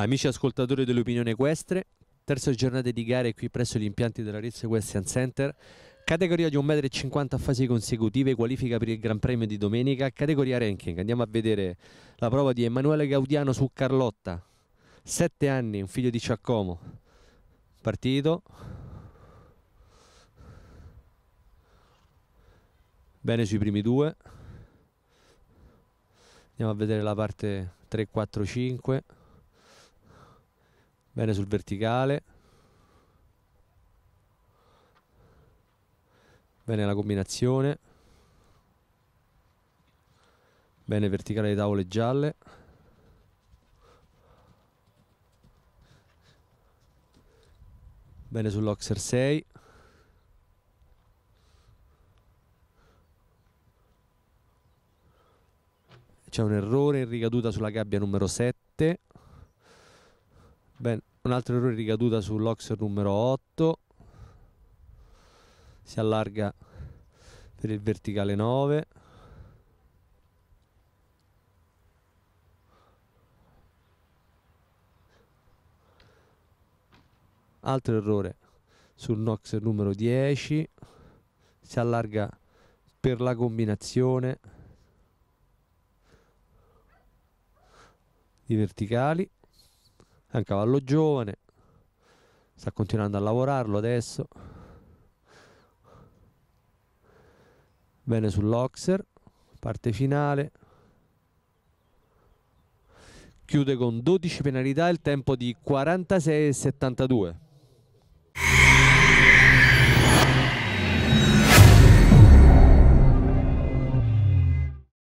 Amici ascoltatori dell'opinione equestre, terza giornata di gare qui presso gli impianti della dell'Arezzo Equestrian Center, categoria di 1,50 m a fasi consecutive, qualifica per il Gran Premio di domenica, categoria ranking. Andiamo a vedere la prova di Emanuele Gaudiano su Carlotta, 7 anni, un figlio di Giacomo. Partito. Bene sui primi due. Andiamo a vedere la parte 3, 4, 5 bene sul verticale bene la combinazione bene verticale di tavole gialle bene sull'Oxer 6 c'è un errore in ricaduta sulla gabbia numero 7 Bene, un altro errore ricaduta sull'Ox numero 8. Si allarga per il verticale 9. Altro errore sul Nox numero 10. Si allarga per la combinazione di verticali è un cavallo giovane, sta continuando a lavorarlo adesso. Bene sull'Oxer, parte finale. Chiude con 12 penalità il tempo di 46,72.